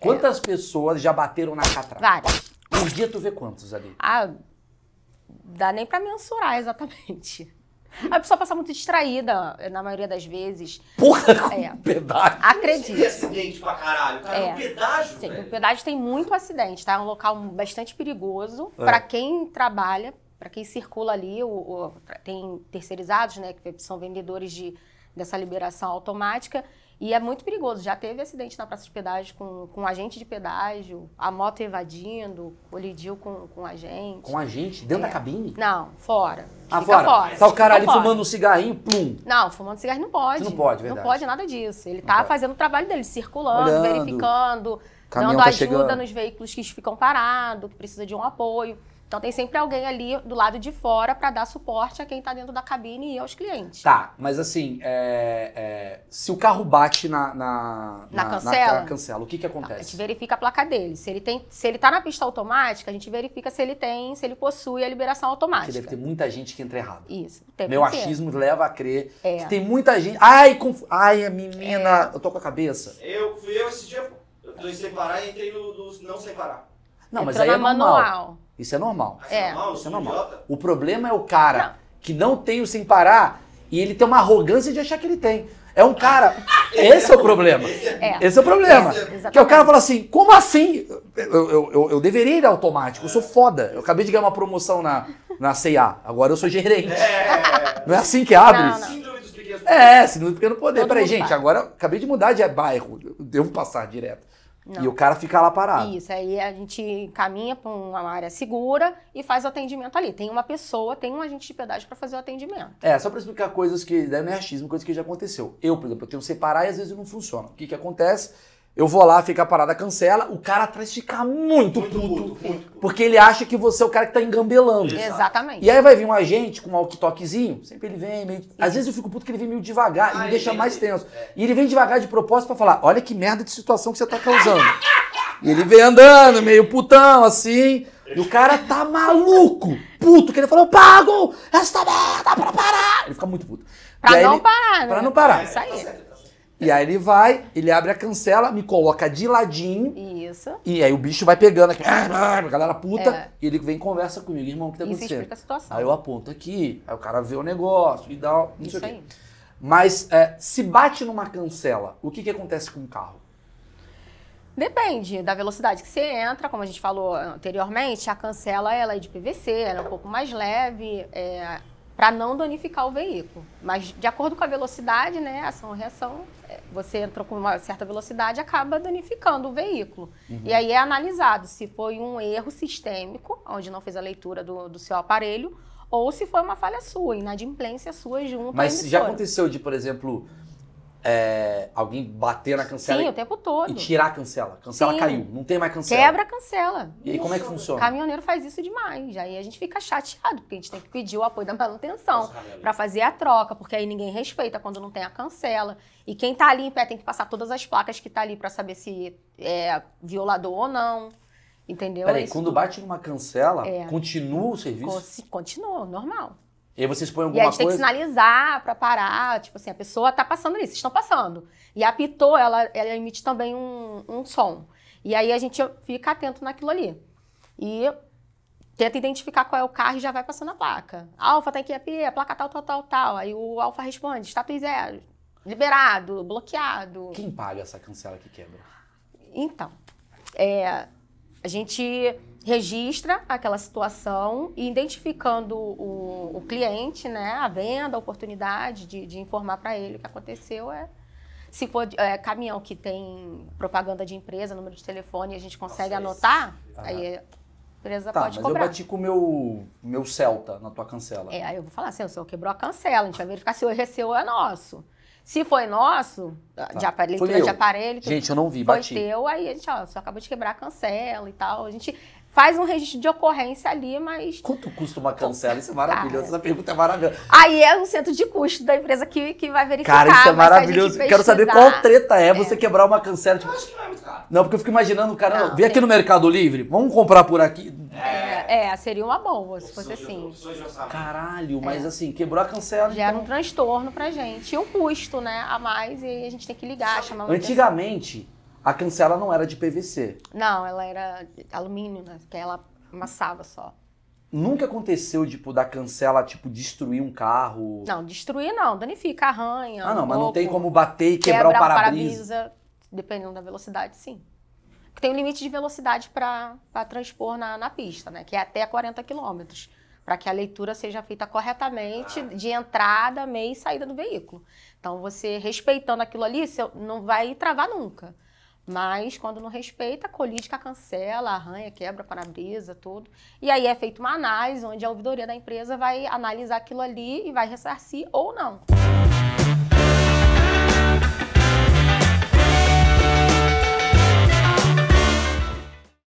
Quantas é. pessoas já bateram na catraca? Várias. Um dia tu vê quantos ali? Ah, dá nem para mensurar exatamente. A pessoa passa muito distraída, na maioria das vezes. Porra, é. com é. pedágio. Acredito. acidente pra caralho. É. é. um pedágio, Sim, velho. O pedágio tem muito acidente, tá? É um local bastante perigoso é. para quem trabalha, para quem circula ali. tem terceirizados, né, que são vendedores de, dessa liberação automática. E é muito perigoso. Já teve acidente na praça de pedágio com, com um agente de pedágio, a moto evadindo, colidiu com, com agente. Com agente? Dentro é. da cabine? Não, fora. Ah, fora. fora. Tá o cara ali fora. fumando um cigarrinho, plum. Não, fumando cigarro não pode. Você não pode, verdade. Não pode nada disso. Ele tá fazendo o trabalho dele, circulando, Olhando. verificando, Caminhão dando tá ajuda chegando. nos veículos que ficam parados, que precisa de um apoio. Então tem sempre alguém ali do lado de fora para dar suporte a quem está dentro da cabine e aos clientes. Tá, mas assim, é, é, se o carro bate na, na, na, na cancela, na, cancela, o que, que acontece? Tá, a gente verifica a placa dele. Se ele tem, se ele está na pista automática, a gente verifica se ele tem, se ele possui a liberação automática. Porque deve ter muita gente que entra errado. Isso. Meu achismo leva a crer é. que tem muita gente. Ai, conf... ai, a menina, é. eu tô com a cabeça. Eu fui eu esse dia. Eu tô separar e entrei no, no não separar. Não, mas aí é normal. Manual. Isso é normal. É, é. normal, isso é, é normal. O problema é o cara não. que não tem o sem parar e ele tem uma arrogância de achar que ele tem. É um cara. Esse é o problema. É-, é. Esse é o problema. É. Que é o cara fala assim: como assim? Eu, eu, eu, eu deveria ir automático, eu sou foda. Eu acabei de ganhar uma promoção na, na CA, agora eu sou gerente. É. Não é assim que abre. Não, não. Síndrome dos pequenos É, síndrome do pequeno poder. Todo Peraí, gente, agora acabei de mudar de bairro. Eu devo passar direto. Não. E o cara fica lá parado. Isso, aí a gente caminha para uma área segura e faz o atendimento ali. Tem uma pessoa, tem um agente de pedágio para fazer o atendimento. É, só para explicar coisas que, né, não é achismo, coisas que já aconteceu. Eu, por exemplo, eu tenho separar e às vezes não funciona. O que, que acontece? Eu vou lá, fica a parada, cancela. O cara atrás fica muito, muito puto. puto porque ele acha que você é o cara que tá engambelando. Exatamente. E aí vai vir um agente com um walkie-talkiezinho. Sempre ele vem meio... Às vezes eu fico puto que ele vem meio devagar e me ah, deixa mais tenso. É. E ele vem devagar de propósito para falar: olha que merda de situação que você tá causando. e ele vem andando, meio putão, assim. E o cara tá maluco, puto, que ele falou: pago esta merda pra parar. Ele fica muito puto. Pra não ele... parar, né? Pra não parar. É isso aí. Tá e aí ele vai, ele abre a cancela, me coloca de ladinho. Isso. E aí o bicho vai pegando aqui, a galera puta, é. e ele vem e conversa comigo, irmão, o que tá acontecendo? Isso explica a situação. Aí eu aponto aqui, aí o cara vê o negócio e dá, não Isso sei aí. Mas é, se bate numa cancela, o que que acontece com o carro? Depende da velocidade que você entra, como a gente falou anteriormente, a cancela ela é de PVC, ela é um pouco mais leve, é, para não danificar o veículo. Mas de acordo com a velocidade, né, ação reação, é, você entra com uma certa velocidade, acaba danificando o veículo. Uhum. E aí é analisado se foi um erro sistêmico, onde não fez a leitura do, do seu aparelho, ou se foi uma falha sua, inadimplência sua junto Mas à Mas já aconteceu de, por exemplo, é, alguém bater na cancela. Sim, e, o tempo todo. E tirar a cancela. Cancela Sim. caiu, não tem mais cancela. Quebra a cancela. E aí como é que funciona? O caminhoneiro faz isso demais. Aí a gente fica chateado, porque a gente tem que pedir o apoio da manutenção para fazer a troca, porque aí ninguém respeita quando não tem a cancela. E quem tá ali em pé tem que passar todas as placas que tá ali para saber se é violador ou não. Entendeu? Peraí, é quando bate numa cancela, é. continua o serviço? Continua, normal. E aí vocês põem alguma coisa... E a gente tem que sinalizar para parar, tipo assim, a pessoa tá passando ali, vocês estão passando. E a pitou, ela, ela emite também um, um som. E aí a gente fica atento naquilo ali. E tenta identificar qual é o carro e já vai passando a placa. Alfa tem que apitar a placa tal, tal, tal, tal. Aí o Alfa responde, status zero, liberado, bloqueado. Quem paga essa cancela que quebra? Então, é, a gente registra aquela situação e identificando o, o, cliente, né, a venda, a oportunidade de, de informar para ele o que aconteceu é se for é, caminhão que tem propaganda de empresa, número de telefone, a gente consegue Nossa, é anotar, aí a empresa tá, pode mas cobrar. eu bati com o meu, meu Celta na tua cancela. É, aí eu vou falar assim, o senhor quebrou a cancela, a gente vai verificar se o é erro ou é nosso. Se foi nosso, tá. de aparelho, foi de aparelho. Gente, eu não vi, foi bati. Foi teu, aí a gente, ó, só acabou de quebrar, cancela e tal. A gente faz um registro de ocorrência ali, mas. Quanto custa uma cancela? Isso é maravilhoso. Cara, Essa pergunta é maravilhosa. Aí é um centro de custo da empresa que, que vai verificar. Cara, isso é maravilhoso. Quero saber qual treta é, é, você quebrar uma cancela. Tipo... Eu acho que não é muito caro. Não, porque eu fico imaginando, cara, não, vem tem... aqui no Mercado Livre, vamos comprar por aqui. É, é seria uma boa se fosse assim. Caralho, mas é. assim, quebrou a cancela. Gera é então... um transtorno pra gente. E um custo, né? A mais, e a gente tem que ligar, chamar Antigamente, a cancela não era de PVC. Não, ela era alumínio, né? Que ela amassava só. Nunca aconteceu, tipo, da cancela, tipo, destruir um carro? Não, destruir não, danifica, arranha. Ah, não, um mas não tem como bater e quebrar o para-brisa. Para dependendo da velocidade, sim que tem um limite de velocidade para transpor na, na pista, né? Que é até 40 km, para que a leitura seja feita corretamente ah. de entrada, meio e saída do veículo. Então, você respeitando aquilo ali, você não vai travar nunca. Mas quando não respeita, colide com a cancela, arranha, quebra, para-brisa, tudo. E aí é feita uma análise, onde a ouvidoria da empresa vai analisar aquilo ali e vai ressarcir ou não.